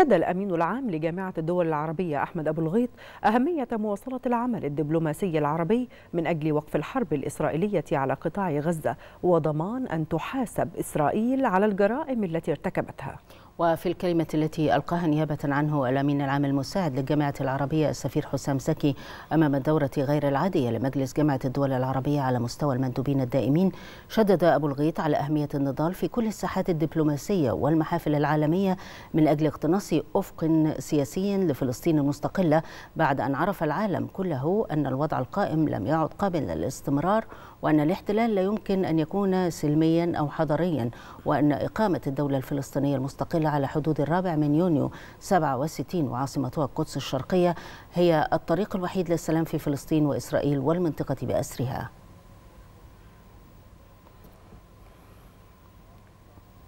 أكد الأمين العام لجامعة الدول العربية أحمد أبو الغيط أهمية مواصلة العمل الدبلوماسي العربي من أجل وقف الحرب الإسرائيلية على قطاع غزة وضمان أن تحاسب إسرائيل على الجرائم التي ارتكبتها وفي الكلمة التي ألقاها نيابة عنه الأمين العام المساعد للجامعة العربية السفير حسام زكي أمام الدورة غير العادية لمجلس جامعة الدول العربية على مستوى المندوبين الدائمين شدد أبو الغيط على أهمية النضال في كل الساحات الدبلوماسية والمحافل العالمية من أجل اقتناص أفق سياسي لفلسطين المستقلة بعد أن عرف العالم كله أن الوضع القائم لم يعد قابل للاستمرار وأن الاحتلال لا يمكن أن يكون سلميا أو حضريا وأن إقامة الدولة الفلسطينية المستقلة على حدود الرابع من يونيو 67 وعاصمتها القدس الشرقية هي الطريق الوحيد للسلام في فلسطين وإسرائيل والمنطقة بأسرها